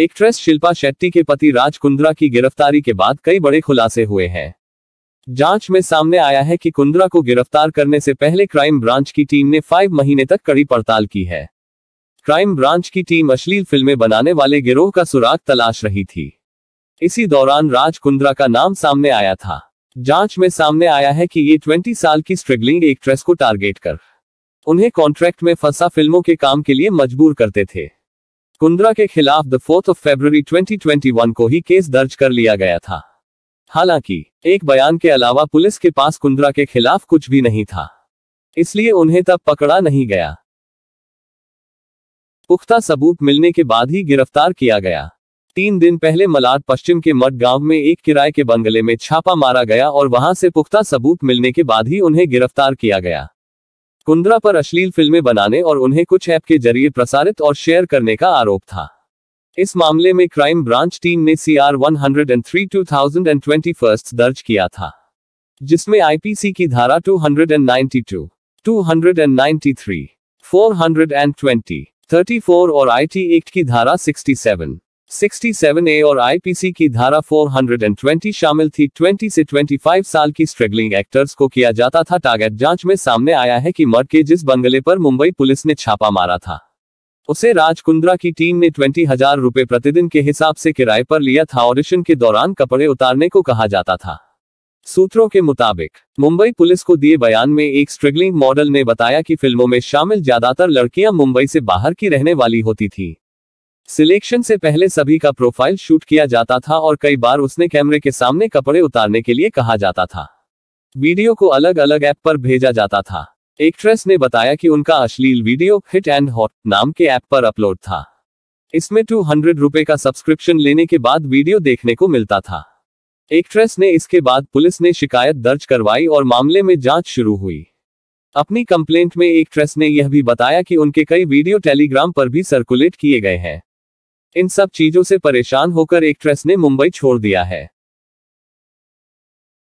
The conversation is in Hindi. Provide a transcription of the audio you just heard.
एक्ट्रेस शिल्पा शेट्टी के पति राज कुंद्रा की गिरफ्तारी के बाद कई बड़े खुलासे हुए हैं जांच में सामने आया है कि कुंद्रा को गिरफ्तार करने से पहले क्राइम ब्रांच की टीम ने फाइव महीने तक कड़ी पड़ताल की है क्राइम ब्रांच की टीम अश्लील फिल्में बनाने वाले गिरोह का सुराग तलाश रही थी इसी दौरान राज कुंद्रा का नाम सामने आया था जांच में सामने आया है कि ये ट्वेंटी साल की स्ट्रगलिंग एक्ट्रेस को टारगेट कर उन्हें कॉन्ट्रैक्ट में फंसा फिल्मों के काम के लिए मजबूर करते थे कुंद्रा के खिलाफ द फोर्थ ऑफ फेब्रवरी 2021 को ही केस दर्ज कर लिया गया था हालांकि एक बयान के अलावा पुलिस के पास कुंद्रा के खिलाफ कुछ भी नहीं था इसलिए उन्हें तब पकड़ा नहीं गया पुख्ता सबूत मिलने के बाद ही गिरफ्तार किया गया तीन दिन पहले मलाड पश्चिम के मठ गांव में एक किराए के बंगले में छापा मारा गया और वहां से पुख्ता सबूत मिलने के बाद ही उन्हें गिरफ्तार किया गया कुंद्रा पर अश्लील फिल्में बनाने और उन्हें कुछ ऐप के जरिए प्रसारित और शेयर करने का आरोप था इस मामले में क्राइम ब्रांच टीम ने सी आर वन दर्ज किया था जिसमें आईपीसी की धारा 292, 293, 420, 34 और आईटी एक्ट की धारा 67, 67A और IPC की धारा 420 शामिल थी 20 से 25 साल की स्ट्रगलिंग एक्टर्स को किया जाता था टारगेट जांच में सामने आया है कि मर के जिस बंगले पर मुंबई पुलिस ने छापा मारा था उसे राजकुंद्रा की टीम ने ट्वेंटी हजार रूपए प्रतिदिन के हिसाब से किराए पर लिया था ऑडिशन के दौरान कपड़े उतारने को कहा जाता था सूत्रों के मुताबिक मुंबई पुलिस को दिए बयान में एक स्ट्रगलिंग मॉडल ने बताया कि फिल्मों में शामिल ज्यादातर लड़कियां मुंबई से बाहर की रहने वाली होती थी सिलेक्शन से पहले सभी का प्रोफाइल शूट किया जाता था और कई बार उसने कैमरे के सामने कपड़े उतारने के लिए कहा जाता था वीडियो को अलग अलग ऐप पर भेजा जाता था एक्ट्रेस ने बताया कि उनका अश्लील वीडियो हिट एंड हॉट नाम के ऐप पर अपलोड था इसमें टू हंड्रेड रुपए का सब्सक्रिप्शन लेने के बाद वीडियो देखने को मिलता था एक्ट्रेस ने इसके बाद पुलिस ने शिकायत दर्ज करवाई और मामले में जांच शुरू हुई अपनी कंप्लेंट में एक्ट्रेस ने यह भी बताया कि उनके कई वीडियो टेलीग्राम पर भी सर्कुलेट किए गए हैं इन सब चीजों से परेशान होकर एक्ट्रेस ने मुंबई छोड़ दिया है